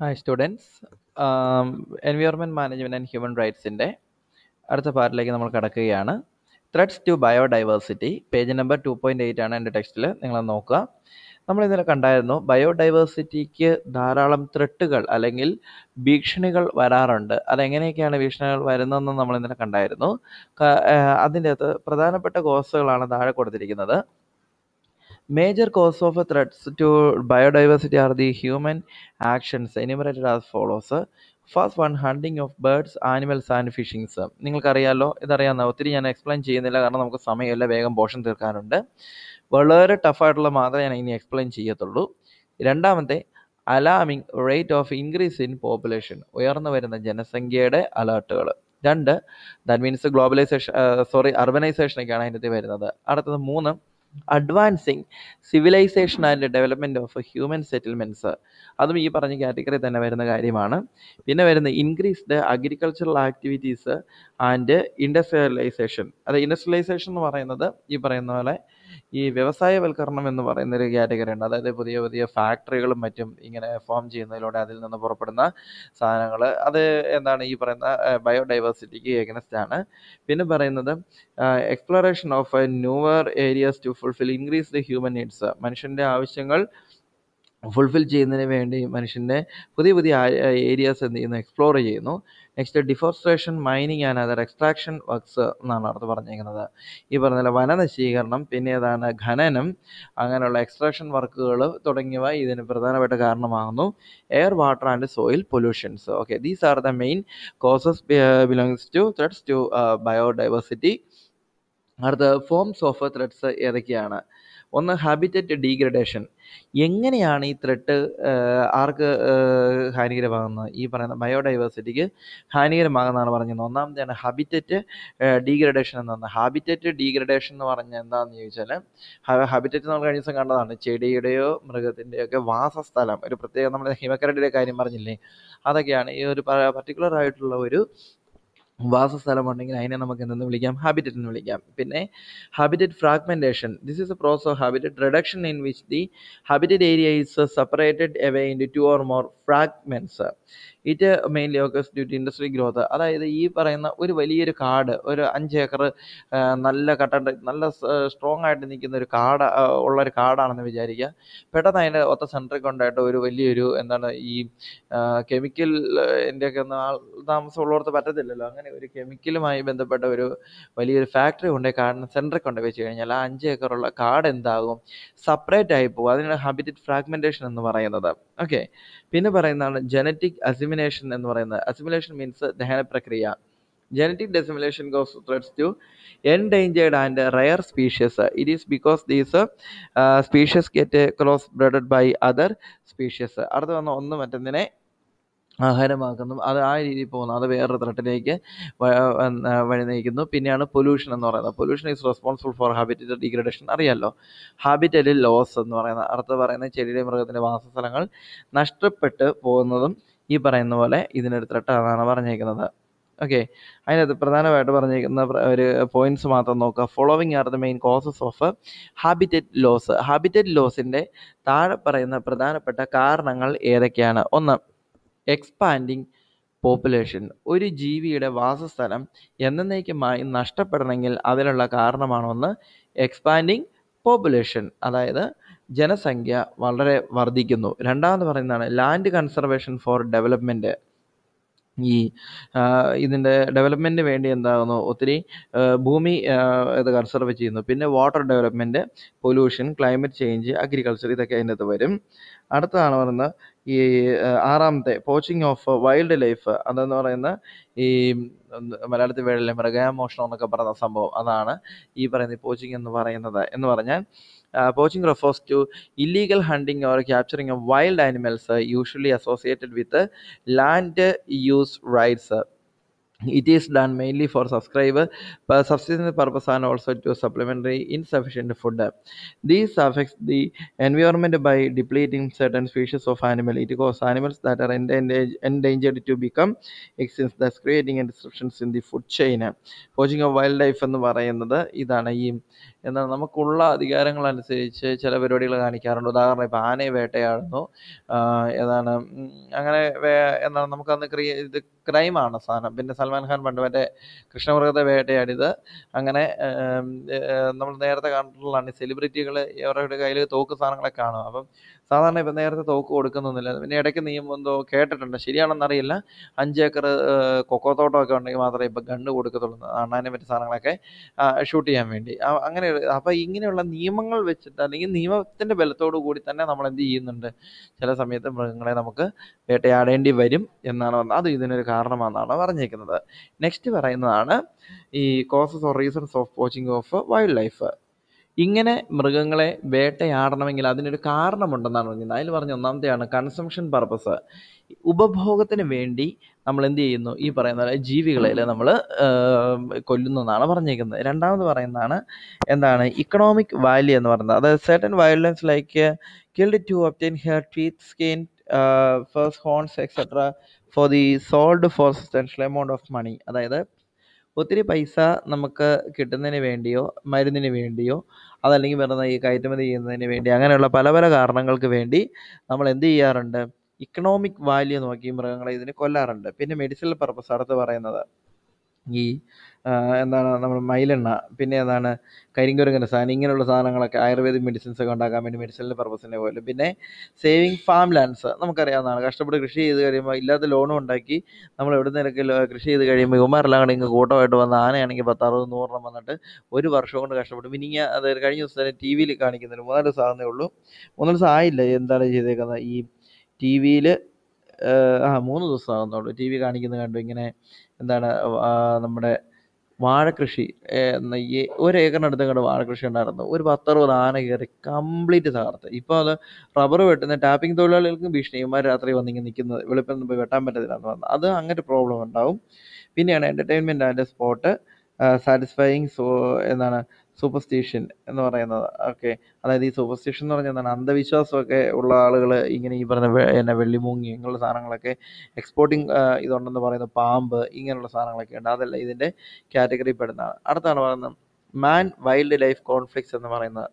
Hi students environment management and human റൈറ്റ്സിൻ്റെ അടുത്ത പാർട്ടിലേക്ക് നമ്മൾ കടക്കുകയാണ് threats to biodiversity page number two point eight ആണ് എൻ്റെ ടെക്സ്റ്റിൽ നിങ്ങൾ നോക്കുക നമ്മൾ ഇന്നലെ കണ്ടായിരുന്നു ബയോഡൈവേഴ്സിറ്റിക്ക് ധാരാളം ത്രെട്ടുകൾ അല്ലെങ്കിൽ ഭീഷണികൾ വരാറുണ്ട് അതെങ്ങനെയൊക്കെയാണ് ഭീഷണികൾ വരുന്നതെന്ന് നമ്മൾ ഇന്നലെ കണ്ടായിരുന്നു അതിൻ്റെ അകത്ത് പ്രധാനപ്പെട്ട കോഴ്സുകളാണ് താഴെ കൊടുത്തിരിക്കുന്നത് Major cause of threats to biodiversity are the human actions enumerated as follows. First one hunting of birds animals and fishings നിങ്ങൾക്കറിയാലോ ഇതറിയാവുന്ന ഒത്തിരി ഞാൻ എക്സ്പ്ലെയിൻ ചെയ്യുന്നില്ല കാരണം നമുക്ക് സമയമില്ല വേഗം പോഷൻ തീർക്കാനുണ്ട് വളരെ ടഫായിട്ടുള്ള മാത്രമേ ഞാൻ ഇനി എക്സ്പ്ലെയിൻ ചെയ്യത്തുള്ളൂ രണ്ടാമത്തെ alarming rate of increase in population ഉയർന്നു വരുന്ന ജനസംഖ്യയുടെ അലേർട്ടുകൾ രണ്ട് ദാറ്റ് മീൻസ് ഗ്ലോബലൈസേഷൻ സോറി അർബനൈസേഷനൊക്കെയാണ് അതിൻ്റെ വരുന്നത് അടുത്തത് മൂന്ന് advancing civilisation and development of human settlements അതും ഈ പറഞ്ഞ കാറ്റഗറി തന്നെ വരുന്ന കാര്യമാണ് പിന്നെ വരുന്ന increased agricultural activities and industrialisation അത് ഇൻഡസ്ട്രിയലൈസേഷൻ എന്ന് പറയുന്നത് ഈ പറയുന്ന പോലെ ഈ വ്യവസായവൽക്കരണം എന്ന് പറയുന്ന ഒരു കാറ്റഗറി ഉണ്ട് അതായത് പുതിയ പുതിയ ഫാക്ടറികളും മറ്റും ഇങ്ങനെ ഫോം ചെയ്യുന്നതിലൂടെ അതിൽ നിന്ന് പുറപ്പെടുന്ന സാധനങ്ങൾ അത് എന്താണ് ഈ പറയുന്ന ബയോഡൈവേഴ്സിറ്റിക്ക് എഗനസ്റ്റ് ആണ് പിന്നെ പറയുന്നത് exploration of newer areas to fulfil increase the human needs മനുഷ്യൻ്റെ ആവശ്യങ്ങൾ ഫുൾഫിൽ ചെയ്യുന്നതിന് വേണ്ടി മനുഷ്യൻ്റെ പുതിയ പുതിയ ഏരിയാസ് എന്ത് ചെയ്യുന്നു എക്സ്പ്ലോർ ചെയ്യുന്നു next deforestation mining and other extraction works എന്നാണ് അടുത്ത് പറഞ്ഞിരിക്കുന്നത് ഈ പറഞ്ഞ വനനശീകരണം പിന്നെ അതാണ് ഖനനം അങ്ങനെയുള്ള എക്സ്ട്രാക്ഷൻ വർക്കുകൾ തുടങ്ങിയവ ഇതിന് പ്രധാനമായിട്ട് കാരണമാകുന്നു air water and soil pollutions okay these are the main causes belongs to threats to biodiversity അടുത്ത ഫോംസ് ഓഫ് ത്രെഡ്സ് ഏതൊക്കെയാണ് ഒന്ന് ഹാബിറ്ററ്റ് ഡീഗ്രഡേഷൻ എങ്ങനെയാണ് ഈ ത്രെഡ് ആർക്ക് ഹാനികരമാകുന്നത് ഈ പറയുന്ന ബയോഡൈവേഴ്സിറ്റിക്ക് ഹാനികരമാകുന്നതാണ് പറഞ്ഞത് ഒന്നാമത്തെയാണ് ഹാബിറ്ററ്റ് ഡീഗ്രഡേഷൻ എന്ന് പറഞ്ഞാൽ ഹാബിറ്ററ്റ് ഡീഗ്രഡേഷൻ എന്ന് പറഞ്ഞാൽ എന്താണെന്ന് ചോദിച്ചാൽ ഹാബിറ്ററ്റ് നമ്മൾ കഴിഞ്ഞ ദിവസം കണ്ടതാണ് ചെടിയുടെയോ മൃഗത്തിൻ്റെയൊക്കെ വാസസ്ഥലം ഒരു പ്രത്യേക നമ്മൾ ഹിമക്കരടിയുടെ കാര്യം പറഞ്ഞില്ലേ അതൊക്കെയാണ് ഈ ഒരു പർട്ടിക്കുലർ ആയിട്ടുള്ള ഒരു ഉണ്ടെങ്കിൽ അതിനെ നമുക്ക് എന്തെന്ന് വിളിക്കാം ഹാബിറ്ററ്റ് എന്ന് വിളിക്കാം പിന്നെ habitat fragmentation this is a process of habitat reduction in which the habitat area is separated away in two or more fragments it mainly occurs due to industry growth അതായത് ഈ പറയുന്ന ഒരു വലിയൊരു കാട് ഒരു അഞ്ച് ഏക്കർ നല്ല കട്ട നല്ല സ്ട്രോങ് ആയിട്ട് നിൽക്കുന്ന ഒരു കാട് ഉള്ള ഒരു കാടാണെന്ന് വിചാരിക്കുക പെട്ടെന്ന് അതിൻ്റെ ഒത്ത സെൻറ്ററിൽ കൊണ്ടായിട്ട് ഒരു വലിയൊരു എന്താണ് ഈ കെമിക്കൽ എൻ്റെയൊക്കെ ഒന്ന് ആൾ താമസമുള്ളവർക്ക് പറ്റത്തില്ലല്ലോ അങ്ങനെ ഒരു കെമിക്കലുമായി ബന്ധപ്പെട്ട ഒരു വലിയൊരു ഫാക്ടറി കൊണ്ടേ കാടിന് സെൻറ്ററിൽ കൊണ്ട് വെച്ച് കഴിഞ്ഞാൽ ആ അഞ്ച് ഏക്കറുള്ള കാട് എന്താകും സെപ്പറേറ്റ് ആയി പോകും അതിനാണ് ഹാബിറ്റ് ഫ്രാഗ്മെൻറ്റേഷൻ എന്ന് പറയുന്നത് ഓക്കെ പിന്നെ പറയുന്നതാണ് ജനറ്റിക് അസിമിൻ അസിമിലേഷൻ എന്ന് പറയുന്നത് അസിമിലേഷൻ മീൻസ് ദഹന പ്രക്രിയ genetic dissimulation goes threats to endangered and rare species it is because these species get cross breeded by other species അടുത്ത വന്ന ഒന്ന് മറ്റൊന്നിനെ ആഹാരമാക്കുന്നു അത് ആ രീതിയിൽ പോകുന്നു അത് വേറൊരു ത്രട്ടിലേക്ക് വഴി നയിക്കുന്നു പിന്നെയാണ് പൊല്യൂഷൻ എന്ന് പറയുന്നത് pollution is responsible for habitat degradation അറിയാമല്ലോ ഹാബിറ്റലിൽ ലോസ് എന്ന് പറയുന്ന അടുത്ത് പറയുന്ന ചെടിയുടെ മൃഗത്തിൻ്റെ വാസസ്ഥലങ്ങൾ നഷ്ടപ്പെട്ട് പോകുന്നതും ഈ പറയുന്ന പോലെ ഇതിനൊരു ആണെന്നാണ് പറഞ്ഞേക്കുന്നത് ഓക്കെ അതിനകത്ത് പ്രധാനമായിട്ട് പറഞ്ഞിരിക്കുന്ന ഒരു പോയിന്റ്സ് മാത്രം നോക്കുക following are the main causes of habitat loss habitat ലോസിൻ്റെ താഴെ പറയുന്ന പ്രധാനപ്പെട്ട കാരണങ്ങൾ ഏതൊക്കെയാണ് ഒന്ന് എക്സ്പാൻഡിങ് പോപ്പുലേഷൻ ഒരു ജീവിയുടെ വാസസ്ഥലം എന്നേക്കുമായി നഷ്ടപ്പെടണമെങ്കിൽ അതിനുള്ള കാരണമാണ് ഒന്ന് എക്സ്പാൻഡിങ് പോപ്പുലേഷൻ അതായത് ജനസംഖ്യ വളരെ വർദ്ധിക്കുന്നു രണ്ടാമത് പറയുന്നതാണ് ലാൻഡ് കൺസർവേഷൻ ഫോർ ഡെവലപ്മെൻറ്റ് ഈ ഇതിൻ്റെ ഡെവലപ്മെൻറ്റിന് വേണ്ടി എന്താകുന്നു ഒത്തിരി ഭൂമി ഇത് കൺസർവ് ചെയ്യുന്നു പിന്നെ water development pollution climate change agriculture ഇതൊക്കെ അതിൻ്റെ അകത്ത് വരും അടുത്തതാണ് പറയുന്നത് ഈ ആറാമത്തെ പോച്ചിങ് ഓഫ് വൈൽഡ് ലൈഫ് അതെന്ന് പറയുന്ന ഈ മലയാളത്തിൽ വേളിലെ മൃഗയാമോഷണം എന്നൊക്കെ പറയുന്ന സംഭവം അതാണ് ഈ പറയുന്ന പോച്ചിങ് എന്ന് പറയുന്നത് എന്ന് പറഞ്ഞാൽ Uh, poaching refers to illegal hunting or capturing of wild animals, usually associated with land use rights. It is done mainly for subscriber for subsistence purpose and also to supplementary insufficient food. This affects the environment by depleting certain species of animal. It causes animals that are endangered to become extinct, thus creating disruptions in the food chain. Poaching of wild life എന്ന് പറയുന്നത് ഇതാണ് ഈ എന്നാൽ നമുക്കുള്ള അധികാരങ്ങൾ അനുസരിച്ച് ചില പരിപാടികൾ കാണിക്കാറുണ്ട് ഉദാഹരണം ഇപ്പോൾ ആനയെ വേട്ടയാടുന്നു ഏതാണ് അങ്ങനെ എന്താണ് നമുക്കന്ന് ക്രിയ ഇത് ക്രൈമാണ് സാധനം പിന്നെ സൽമാൻ ഖാൻ പണ്ട് മറ്റേ കൃഷ്ണമൃഗത്തെ വേട്ടയാടിയത് അങ്ങനെ നമ്മൾ നേരത്തെ കണ്ടിട്ടുള്ളതാണ് സെലിബ്രിറ്റികൾ അവരുടെ കയ്യിൽ തോക്ക് സാധനങ്ങളൊക്കെ കാണും അപ്പം സാധാരണ ഇപ്പം നേരത്തെ തോക്ക് കൊടുക്കുന്നൊന്നുമില്ല പിന്നെ ഇടയ്ക്ക് നിയമം എന്തോ കേട്ടിട്ടുണ്ട് ശരിയാണെന്നറിയില്ല അഞ്ച് ഏക്കർ കൊക്കോ തോട്ടമൊക്കെ ഉണ്ടെങ്കിൽ മാത്രമേ ഇപ്പം ഗണ്ണ് കൊടുക്കത്തുള്ളൂ അണ്ണാനും മറ്റു സാധനങ്ങളൊക്കെ ഷൂട്ട് ചെയ്യാൻ വേണ്ടി അങ്ങനെ അപ്പോൾ ഇങ്ങനെയുള്ള നിയമങ്ങൾ വെച്ചിട്ട് അല്ലെങ്കിൽ നിയമത്തിൻ്റെ ബലത്തോടു കൂടി തന്നെ നമ്മൾ എന്ത് ചെയ്യുന്നുണ്ട് ചില സമയത്ത് മൃഗങ്ങളെ നമുക്ക് വേട്ടയാടേണ്ടി വരും എന്നാണ് പറഞ്ഞത് അത് ഇതിനൊരു കാരണമാണെന്നാണ് പറഞ്ഞിരിക്കുന്നത് നെക്സ്റ്റ് പറയുന്നതാണ് ഈ causes or reasons of watching of wild life ഇങ്ങനെ മൃഗങ്ങളെ വേട്ടയാടണമെങ്കിൽ അതിനൊരു കാരണമുണ്ടെന്നാണ് പറഞ്ഞത് അതിൽ പറഞ്ഞ ഒന്നാമത്തെയാണ് കൺസംഷൻ പർപ്പസ് ഉപഭോഗത്തിന് വേണ്ടി നമ്മൾ എന്ത് ചെയ്യുന്നു ഈ പറയുന്ന ജീവികളെ നമ്മൾ കൊല്ലുന്നു എന്നാണ് പറഞ്ഞേക്കുന്നത് രണ്ടാമത് പറയുന്നതാണ് എന്താണ് ഇക്കണോമിക് വാല്യൂ എന്ന് പറയുന്നത് അതായത് certain violence like killed to obtain hair teeth skin furs horns etcetera for the sold for substantial amount of money അതായത് ഒത്തിരി പൈസ നമുക്ക് കിട്ടുന്നതിന് വേണ്ടിയോ മരുന്നിന് വേണ്ടിയോ അതല്ലെങ്കിൽ വെറുതെ ഈ കയറ്റുമതി ചെയ്യുന്നതിന് വേണ്ടി അങ്ങനെയുള്ള പല പല കാരണങ്ങൾക്ക് വേണ്ടി നമ്മൾ എന്ത് ചെയ്യാറുണ്ട് ഇക്കണോമിക് വാല്യൂ നോക്കി മൃഗങ്ങളെ ഇതിന് കൊല്ലാറുണ്ട് പിന്നെ മെഡിസിനൽ പർപ്പസ് അടുത്ത് പറയുന്നത് ഈ എന്താണ് നമ്മൾ മൈലെണ്ണ പിന്നെ ഏതാണ് കരിങ്കുരങ്ങൻ്റെ സാധനം ഇങ്ങനെയുള്ള സാധനങ്ങളൊക്കെ ആയുർവേദിക് മെഡിസിൻസ് ഒക്കെ ഉണ്ടാക്കാൻ വേണ്ടി മെഡിസിനിൻ്റെ പർപ്പസിന് പോലും പിന്നെ സേവിങ് ഫാം ലാൻഡ്സ് നമുക്കറിയാവുന്നതാണ് കഷ്ടപ്പെട്ട് കൃഷി ചെയ്ത് കഴിയുമ്പോൾ ഇല്ലാത്ത ലോണും ഉണ്ടാക്കി നമ്മൾ എവിടെ നിരക്കിൽ കൃഷി ചെയ്ത് കഴിയുമ്പോൾ ഇവന്മാരെല്ലാം കൂടെ ഇങ്ങ് കൂട്ടമായിട്ട് വന്ന ആനയാണെങ്കിൽ പത്താറുപത് നൂറെണ്ണം വന്നിട്ട് ഒരു വർഷം കൊണ്ട് കഷ്ടപ്പെട്ട് മിനിങ്ങ അതായത് കഴിഞ്ഞ ദിവസം തന്നെ ടി വിയിൽ കാണിക്കുന്നുണ്ട് മൂന്നാല് ദിവസം ആകുന്നേ ഉള്ളൂ മൂന്നാല് ദിവസം ആയില്ല എന്താണ് ചെയ്തേക്കുന്നത് ഈ ടി വിയിൽ ആ മൂന്ന് ദിവസം ടി വി കാണിക്കുന്നത് കണ്ടു ഇങ്ങനെ എന്താണ് നമ്മുടെ വാഴക്കൃഷി ഒരു ഏക്കറിനടുത്ത് വാഴ കൃഷി ഉണ്ടായിരുന്നു ഒരു പത്തറുപത് ആന കയറി കംപ്ലീറ്റ് തകർത്ത് ഇപ്പോൾ അത് റബ്ബർ വെട്ടുന്ന ടാപ്പിംഗ് തൊഴിലാളികൾക്കും ഭീഷണി ഇവന്മാർ രാത്രി വന്നിങ്ങനെ നിൽക്കുന്നത് വെളുപ്പം പോയി വെട്ടാൻ പറ്റത്തില്ലെന്ന് പറഞ്ഞു അത് അങ്ങനത്തെ പ്രോബ്ലം ഉണ്ടാവും പിന്നെയാണ് entertainment and sport satisfying so എന്താണ് സൂപ്പർസ്റ്റീഷ്യൻ എന്ന് പറയുന്നത് ഓക്കെ അതായത് ഈ സൂപ്പർസ്റ്റീഷ്യൻ എന്ന് പറഞ്ഞാൽ എന്താണ് അന്ധവിശ്വാസമൊക്കെ ഉള്ള ആളുകൾ ഇങ്ങനെ ഈ പറഞ്ഞ എന്നെ വെള്ളിമൂങ്ങി ഇങ്ങനെയുള്ള സാധനങ്ങളൊക്കെ എക്സ്പോർട്ടിങ് ഇതുണ്ടെന്ന് പറയുന്ന പാമ്പ് ഇങ്ങനെയുള്ള സാധനങ്ങളൊക്കെ ഉണ്ട് അതല്ല ഇതിൻ്റെ കാറ്റഗറിയിൽ പെടുന്നതാണ് അടുത്താണ് പറയുന്നത് മാൻ വൈൽഡ് ലൈഫ് കോൺഫ്ലിക്ട്സ് എന്ന് പറയുന്നത്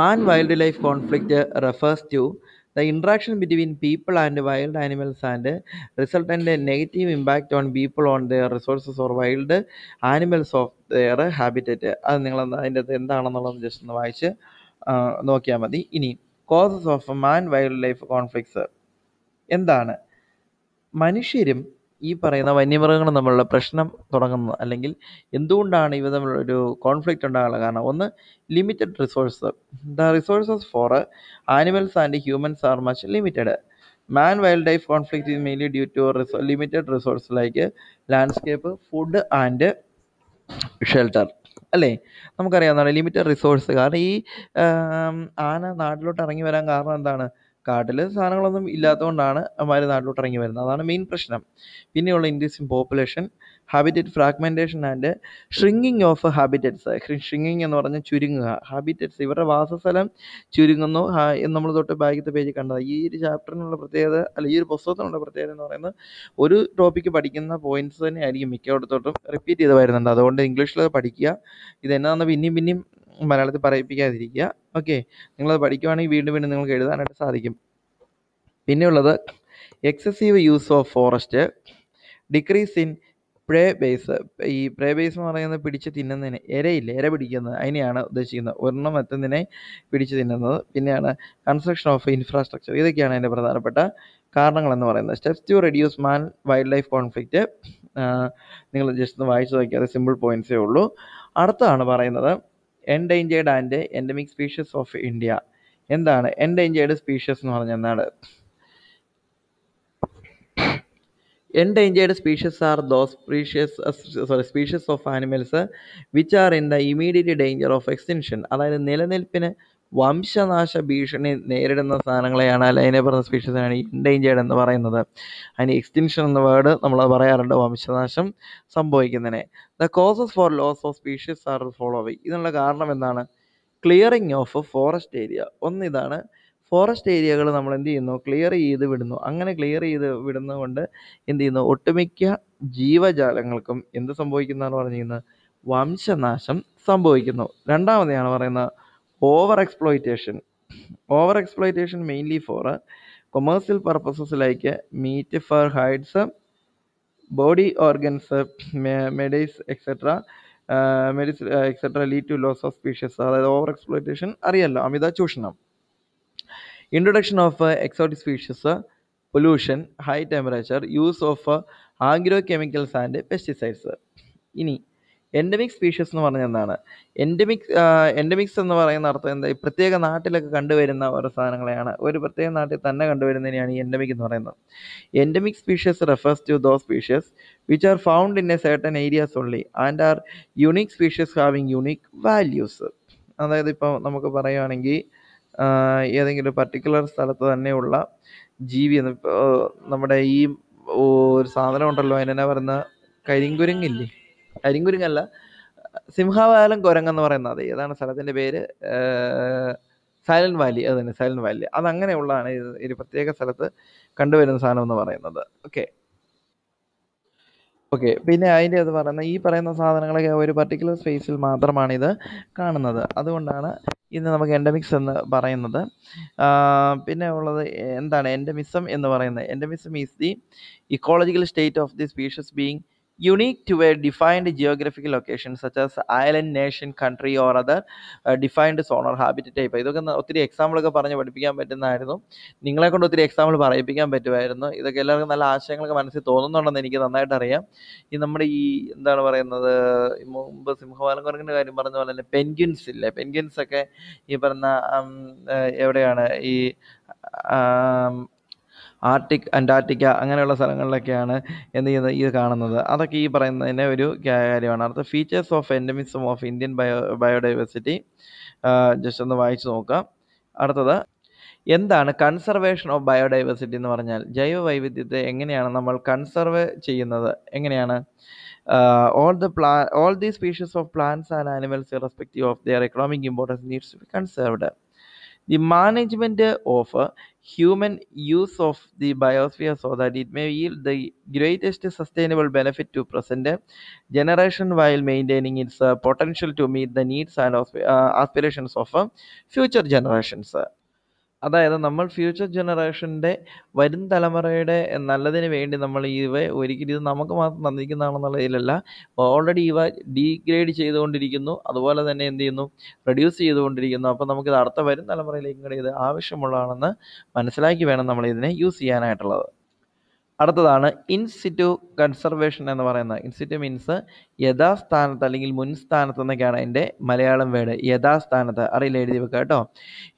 man wild life conflict refers to the interaction between people and wild animals and resultant negative impact on people on their resources or wild animals of their habitat അത് നിങ്ങൾ അതിൻ്റെ അത് എന്താണെന്നുള്ളത് just ഒന്ന് വായിച്ച് നോക്കിയാൽ മതി ഇനി causes of man wild life conflicts എന്താണ് മനുഷ്യരും ഈ പറയുന്ന വന്യമൃഗങ്ങൾ തമ്മിലുള്ള പ്രശ്നം തുടങ്ങുന്നത് അല്ലെങ്കിൽ എന്തുകൊണ്ടാണ് ഇവ തമ്മിലൊരു കോൺഫ്ലിക്റ്റ് ഉണ്ടാകാനുള്ള കാരണം ഒന്ന് limited resource the resources for animals and humans are much limited man wild life conflict is mainly due to limited resource like landscape food and shelter അല്ലേ നമുക്കറിയാവുന്നതാണ് ലിമിറ്റഡ് റിസോഴ്സ് കാരണം ഈ ആന നാട്ടിലോട്ട് ഇറങ്ങി വരാൻ കാരണം എന്താണ് കാട്ടിൽ സാധനങ്ങളൊന്നും ഇല്ലാത്തതുകൊണ്ടാണ് അവന്മാർ നാട്ടിലോട്ട് ഇറങ്ങി വരുന്നത് അതാണ് മെയിൻ പ്രശ്നം പിന്നെയുള്ള induce in population habitat fragmentation and shrinking of habitats shrinking എന്ന് പറഞ്ഞാൽ ചുരുങ്ങുക ഹാബിറ്ററ്റ്സ് ഇവരുടെ വാസസ്ഥലം ചുരുങ്ങുന്നു നമ്മൾ തൊട്ട് ബാക്കിത്തെ പേജ് കണ്ടത് ഈ ഒരു ചാപ്റ്ററിനുള്ള പ്രത്യേകത അല്ല ഈ ഒരു പുസ്തകത്തിനുള്ള പ്രത്യേകത എന്ന് പറയുന്നത് ഒരു ടോപ്പിക്ക് പഠിക്കുന്ന പോയിന്റ്സ് തന്നെ ആയിരിക്കും മിക്കയിടത്തോട്ടും റിപ്പീറ്റ് ചെയ്ത് വരുന്നുണ്ട് അതുകൊണ്ട് ഇംഗ്ലീഷിൽ പഠിക്കുക ഇത് എന്നാന്ന് പിന്നെയും പിന്നെയും മലയാളത്തിൽ പറയിപ്പിക്കാതിരിക്കുക ഓക്കെ നിങ്ങളത് പഠിക്കുവാണെങ്കിൽ വീണ്ടും വീണ്ടും നിങ്ങൾക്ക് എഴുതാനായിട്ട് സാധിക്കും പിന്നെയുള്ളത് excessive use of forest decrease in prey base ഈ പ്രേ ബേസ് എന്ന് പറയുന്നത് പിടിച്ച് തിന്നുന്നതിന് ഇരയില്ല ഇര പിടിക്കുന്നത് അതിനെയാണ് ഉദ്ദേശിക്കുന്നത് ഒരെണ്ണം മറ്റൊന്നിനെ പിടിച്ച് തിന്നുന്നത് പിന്നെയാണ് കൺസ്ട്രക്ഷൻ ഓഫ് ഇൻഫ്രാസ്ട്രക്ചർ ഇതൊക്കെയാണ് അതിൻ്റെ പ്രധാനപ്പെട്ട കാരണങ്ങളെന്ന് പറയുന്നത് steps to reduce man wild life conflict നിങ്ങൾ ജസ്റ്റ് ഒന്ന് വായിച്ചു നോക്കിയാൽ സിമ്പിൾ പോയിൻറ്റ്സേ ഉള്ളൂ അടുത്താണ് പറയുന്നത് endangered and endemic species of India എന്താണ് എൻഡേഞ്ചേർഡ് സ്പീഷീസ് എന്ന് പറഞ്ഞാൽ എന്താണ് endangered species are those species sorry species of animals which are in the immediate danger of extension അതായത് നിലനിൽപ്പിന് വംശനാശ ഭീഷണി നേരിടുന്ന സാധനങ്ങളെയാണ് അതിനെ പറഞ്ഞ സ്പീഷീസാണ് എൻഡേഞ്ചേർഡ് എന്ന് പറയുന്നത് അതിന് എക്സ്റ്റിൻഷൻ എന്ന വേർഡ് നമ്മൾ പറയാറുണ്ട് വംശനാശം സംഭവിക്കുന്നതിനെ the causes for loss of species are following ഇതിനുള്ള കാരണം എന്താണ് ക്ലിയറിങ് ഓഫ് ഫോറസ്റ്റ് ഏരിയ ഒന്നിതാണ് ഫോറസ്റ്റ് ഏരിയകൾ നമ്മൾ എന്ത് ചെയ്യുന്നു ക്ലിയർ ചെയ്ത് വിടുന്നു അങ്ങനെ ക്ലിയർ ചെയ്ത് വിടുന്നതുകൊണ്ട് എന്ത് ചെയ്യുന്നു ഒട്ടുമിക്ക ജീവജാലങ്ങൾക്കും എന്ത് സംഭവിക്കുന്നതാണ് പറഞ്ഞിരിക്കുന്നത് വംശനാശം സംഭവിക്കുന്നു രണ്ടാമതെയാണ് പറയുന്നത് over exploitation over exploitation mainly for commercial purposes like meat for hides body organs മെഡൈസ് etcetera medicine etcetera lead to loss of species അതായത് ഓവർ എക്സ്പ്ലോയിറ്റേഷൻ അറിയാമല്ലോ അമിത ചൂഷണം introduction of exotic species pollution high temperature use of agro chemicals and pesticides ഇനി endemic species എന്ന് പറഞ്ഞ എന്താണ് endemic എൻഡമിക്സ് എന്ന് പറയുന്ന അർത്ഥം എന്താ ഈ പ്രത്യേക നാട്ടിലൊക്കെ കണ്ടുവരുന്ന ഓരോ സാധനങ്ങളെയാണ് ഒരു പ്രത്യേക നാട്ടിൽ തന്നെ കണ്ടുവരുന്നതിനെയാണ് ഈ എൻഡമിക് എന്ന് പറയുന്നത് endemic species refers to those species which are found in a certain areas only and are unique species having unique values അതായത് ഇപ്പോൾ നമുക്ക് പറയുകയാണെങ്കിൽ ഏതെങ്കിലും പർട്ടിക്കുലർ സ്ഥലത്ത് തന്നെയുള്ള ജീവി എന്ന് നമ്മുടെ ഈ ഒരു സാധനം ഉണ്ടല്ലോ അതിനെന്നാ പറയുന്ന കരിങ്കുരുങ്ങില്ലേ കരിങ്കുരുങ്ങല്ല സിംഹവാലം കുരങ്ങെന്ന് പറയുന്ന അത് ഏതാണ് സ്ഥലത്തിൻ്റെ പേര് സൈലൻറ്റ് വാലി അത് തന്നെ സൈലൻറ്റ് വാലി അത് അങ്ങനെയുള്ളതാണ് ഇത് ഒരു പ്രത്യേക സ്ഥലത്ത് കണ്ടുവരുന്ന സാധനം എന്ന് പറയുന്നത് ഓക്കെ ഓക്കെ പിന്നെ അതിൻ്റെ അത് പറയുന്ന ഈ പറയുന്ന സാധനങ്ങളൊക്കെ ഒരു പർട്ടിക്കുലർ സ്പേസിൽ മാത്രമാണ് ഇത് കാണുന്നത് അതുകൊണ്ടാണ് ഇന്ന് നമുക്ക് എൻഡമിക്സ് എന്ന് പറയുന്നത് പിന്നെ ഉള്ളത് എന്താണ് എൻഡമിസം എന്ന് പറയുന്നത് endemism is the ecological state of the species being unique to a defined geographical location such as island nation country or other uh, defined zone or habitat ഇതൊക്കെ ഒത്തിരി എക്സാമ്പിളൊക്കെ പറഞ്ഞ് പഠിപ്പിക്കാൻ പറ്റുന്നതായിരുന്നു നിങ്ങളെ കൊണ്ട് ഒത്തിരി എക്സാമ്പിൾ പറയിപ്പിക്കാൻ പറ്റുമായിരുന്നു ഇതൊക്കെ എല്ലാവർക്കും നല്ല ആശയങ്ങളൊക്കെ മനസ്സിൽ തോന്നുന്നുണ്ടെന്ന് എനിക്ക് നന്നായിട്ട് അറിയാം ഈ നമ്മുടെ ഈ എന്താണ് പറയുന്നത് മുമ്പ് സിംഹവാലം കുരങ്ങിൻ്റെ കാര്യം പറഞ്ഞ പോലെ തന്നെ പെൻഗ്വിൻസ് ഇല്ലേ പെൻഗ്വിൻസ് ഒക്കെ ഈ പറഞ്ഞ എവിടെയാണ് ഈ ആർട്ടിക് അൻറ്റാർട്ടിക്ക അങ്ങനെയുള്ള സ്ഥലങ്ങളിലൊക്കെയാണ് എന്ത് ചെയ്യുന്നത് ഇത് കാണുന്നത് അതൊക്കെ ഈ പറയുന്നതിൻ്റെ ഒരു കാര്യമാണ് അടുത്ത features of endemism of Indian bio biodiversity just ഒന്ന് വായിച്ചു നോക്കാം അടുത്തത് എന്താണ് കൺസർവേഷൻ ഓഫ് ബയോഡൈവേഴ്സിറ്റി എന്ന് പറഞ്ഞാൽ ജൈവ വൈവിധ്യത്തെ എങ്ങനെയാണ് നമ്മൾ കൺസർവ് ചെയ്യുന്നത് എങ്ങനെയാണ് ഓൾ ദ പ്ലാ all the species of plants and animals respective of their economic importance needs to be conserved the management of human use of the biosphere so that it may yield the greatest sustainable benefit to present generation while maintaining its uh, potential to meet the needs and uh, aspirations of uh, future generations. അതായത് നമ്മൾ future ജനറേഷൻ്റെ വരും തലമുറയുടെ നല്ലതിന് വേണ്ടി നമ്മൾ ഇവ ഒരിക്കലും ഇത് നമുക്ക് മാത്രം തന്നിരിക്കുന്നതാണെന്നുള്ള ഓൾറെഡി ഇവ ഡീഗ്രേഡ് ചെയ്തുകൊണ്ടിരിക്കുന്നു അതുപോലെ തന്നെ എന്ത് ചെയ്യുന്നു റെഡ്യൂസ് ചെയ്തുകൊണ്ടിരിക്കുന്നു അപ്പോൾ നമുക്കിത് അടുത്ത വരും തലമുറയിലേക്കും കൂടെ ഇത് ആവശ്യമുള്ളതാണെന്ന് മനസ്സിലാക്കി വേണം നമ്മൾ ഇതിനെ യൂസ് ചെയ്യാനായിട്ടുള്ളത് അടുത്തതാണ് ഇൻസിറ്റു കൺസർവേഷൻ എന്ന് പറയുന്നത് ഇൻസിറ്റു മീൻസ് യഥാസ്ഥാനത്ത് അല്ലെങ്കിൽ മുൻസ്ഥാനത്ത് എന്നൊക്കെയാണ് എൻ്റെ മലയാളം വേർഡ് യഥാസ്ഥാനത്ത് അറിയില്ല എഴുതി വെക്കുക കേട്ടോ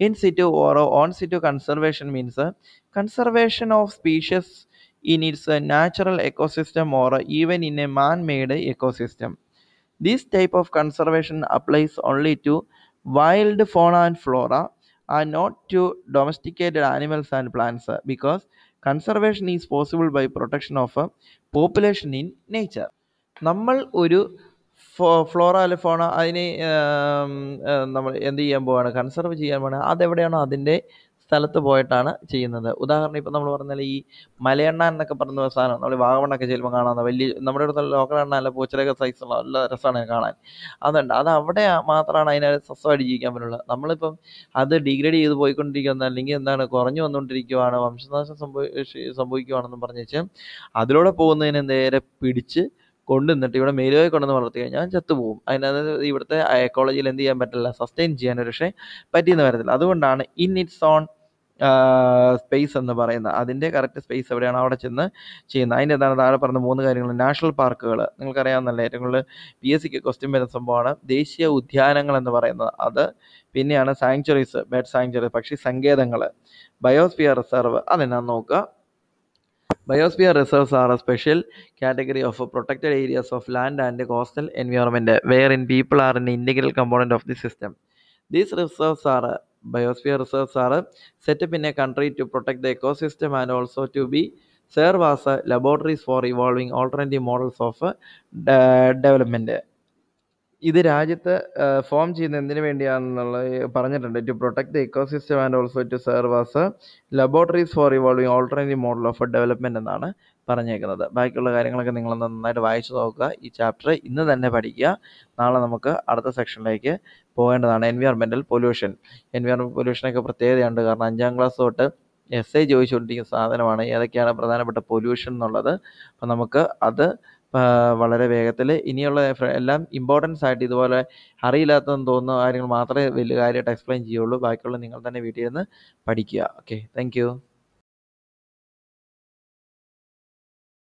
in situ or on situ conservation means conservation of species in its natural ecosystem or even in a man made ecosystem these type of conservation applies only to wild fauna and flora are not to domesticated animals and plants because conservation is possible by protection of a population in nature നമ്മൾ ഒരു Flora അലഫോണ അതിനെ നമ്മൾ എന്ത് ചെയ്യാൻ പോവാണ് conserve ചെയ്യാൻ പോവാണ് അതെവിടെയാണോ അതിൻ്റെ സ്ഥലത്ത് പോയിട്ടാണ് ചെയ്യുന്നത് ഉദാഹരണം ഇപ്പം നമ്മൾ പറഞ്ഞാൽ ഈ മലയണ്ണ എന്നൊക്കെ പറഞ്ഞ സാധനം നമ്മൾ വാഗമണ്ണൊക്കെ ചെല്ലുമ്പോൾ കാണാവുന്ന വലിയ നമ്മുടെ അടുത്തുള്ള ലോക്കൽ എണ്ണ അല്ല പൂച്ചലൊക്കെ സൈസുള്ള നല്ല രസമാണ് കാണാൻ അതുണ്ട് അത് അവിടെ മാത്രമാണ് അതിനെ സ്വസ്ഥമായിട്ട് ജീവിക്കാൻ പറ്റുള്ളത് നമ്മളിപ്പം അത് ഡിഗ്രേഡ് ചെയ്ത് പോയിക്കൊണ്ടിരിക്കുന്ന അല്ലെങ്കിൽ എന്താണ് കുറഞ്ഞു വന്നുകൊണ്ടിരിക്കുവാണ് വംശനാശം സംഭവി സംഭവിക്കുവാണെന്നും പറഞ്ഞു വെച്ചാൽ അതിലൂടെ പോകുന്നതിന് നേരെ പിടിച്ച് കൊണ്ടുവന്നിട്ട് ഇവിടെ മേലുമായി കൊണ്ടുവന്ന് വളർത്തി കഴിഞ്ഞാൽ ചത്തുപോകും അതിനകത്ത് ഇവിടുത്തെ എക്കോളജിയിൽ എന്ത് ചെയ്യാൻ പറ്റില്ല സസ്റ്റെയിൻ ചെയ്യാൻ ഒരു പക്ഷേ പറ്റിയെന്ന് വരത്തില്ല അതുകൊണ്ടാണ് ഇൻ ഇറ്റ്സ് ഓൺ സ്പേസ് എന്ന് പറയുന്ന അതിൻ്റെ കറക്റ്റ് സ്പേസ് എവിടെയാണ് അവിടെ ചെന്ന് ചെയ്യുന്നത് അതിൻ്റെ എന്താണ് താഴെ പറഞ്ഞ മൂന്ന് കാര്യങ്ങൾ നാഷണൽ പാർക്കുകൾ നിങ്ങൾക്കറിയാവുന്നല്ലേ ഏറ്റവും കൂടുതൽ പി എസ് സിക്ക് ക്വസ്റ്റ്യൻ വരുന്ന സംഭവമാണ് ദേശീയ ഉദ്യാനങ്ങൾ എന്ന് പറയുന്നത് അത് പിന്നെയാണ് സാങ്ച്വറീസ് ബേഡ് സാങ്ച്വറി പക്ഷി സങ്കേതങ്ങൾ ബയോസ്ഫിയർ റിസർവ് അതെന്നാ നോക്കുക biosphere reserves are a special category of protected areas of land and coastal environment where in people are in integral component of the system these reserves are biosphere reserves are set up in a country to protect the ecosystem and also to be serve as laboratories for evolving alternative models of uh, development ഇത് രാജ്യത്ത് form ചെയ്യുന്ന എന്തിനു വേണ്ടിയാണെന്നുള്ള പറഞ്ഞിട്ടുണ്ട് to protect the ecosystem and also to serve as laboratories for evolving alternative model of development എന്നാണ് പറഞ്ഞേക്കുന്നത് ബാക്കിയുള്ള കാര്യങ്ങളൊക്കെ നിങ്ങളൊന്ന് നന്നായിട്ട് വായിച്ചു നോക്കുക ഈ ചാപ്റ്റർ ഇന്ന് തന്നെ പഠിക്കുക നാളെ നമുക്ക് അടുത്ത സെക്ഷനിലേക്ക് പോകേണ്ടതാണ് എൻവയോൺമെൻ്റൽ പൊല്യൂഷൻ എൻവയോൺമെൻറ്റ് പൊല്യൂഷനൊക്കെ പ്രത്യേകതയുണ്ട് കാരണം അഞ്ചാം ക്ലാസ് തൊട്ട് എസ് ഐ ചോദിച്ചുകൊണ്ടിരിക്കുന്ന സാധനമാണ് ഏതൊക്കെയാണ് പ്രധാനപ്പെട്ട പൊല്യൂഷൻ എന്നുള്ളത് അപ്പം നമുക്ക് അത് വളരെ വേഗത്തിൽ ഇനിയുള്ള എല്ലാം ഇമ്പോർട്ടൻസ് ആയിട്ട് ഇതുപോലെ അറിയില്ലാത്തതെന്ന് തോന്നുന്ന കാര്യങ്ങൾ മാത്രമേ വലിയ കാര്യമായിട്ട് എക്സ്പ്ലെയിൻ ചെയ്യുള്ളൂ ബാക്കിയുള്ള നിങ്ങൾ തന്നെ വീട്ടിൽ ഇരുന്ന് പഠിക്കുക ഓക്കെ താങ്ക്